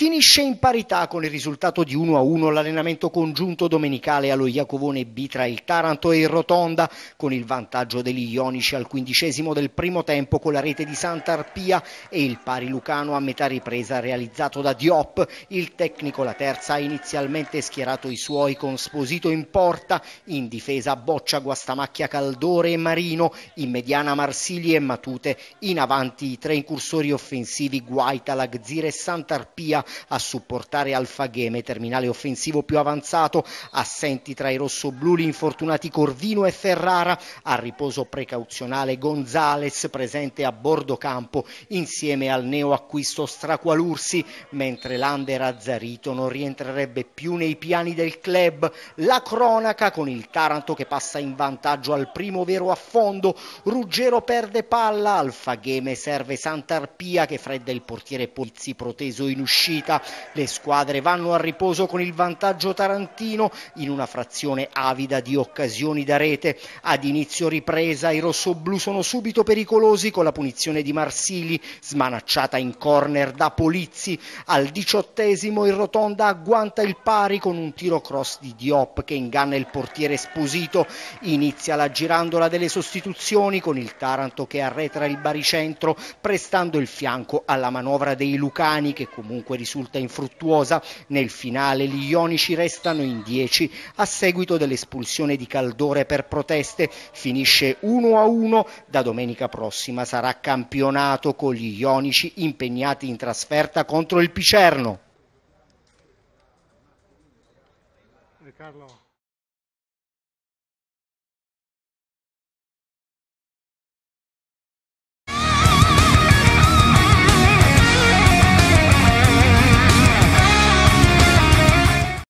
Finisce in parità con il risultato di 1-1 l'allenamento congiunto domenicale allo Iacovone B tra il Taranto e il Rotonda, con il vantaggio degli Ionici al quindicesimo del primo tempo con la rete di Sant'Arpia e il pari lucano a metà ripresa realizzato da Diop. Il tecnico la terza ha inizialmente schierato i suoi con Sposito in porta, in difesa Boccia, Guastamacchia, Caldore e Marino, in mediana Marsili e Matute, in avanti i tre incursori offensivi Guaita, Lagzire e Sant'Arpia a supportare Alfagheme, terminale offensivo più avanzato, assenti tra i rossoblù gli infortunati Corvino e Ferrara, a riposo precauzionale Gonzales presente a bordo campo insieme al neoacquisto Straqualursi, mentre Lander Azzarito non rientrerebbe più nei piani del club. La cronaca con il Taranto che passa in vantaggio al primo vero affondo, Ruggero perde palla, Alfagheme serve Sant'Arpia che fredda il portiere Pozzi proteso in uscita uscita. Le squadre vanno a riposo con il vantaggio tarantino in una frazione avida di occasioni da rete. Ad inizio ripresa i rossoblù sono subito pericolosi con la punizione di Marsili, smanacciata in corner da Polizzi. Al diciottesimo il Rotonda agguanta il pari con un tiro cross di Diop che inganna il portiere Esposito. Inizia la girandola delle sostituzioni con il Taranto che arretra il baricentro prestando il fianco alla manovra dei Lucani che comunque risulta infruttuosa, nel finale gli ionici restano in 10 a seguito dell'espulsione di Caldore per proteste, finisce 1 a 1, da domenica prossima sarà campionato con gli ionici impegnati in trasferta contro il Picerno. Carlo.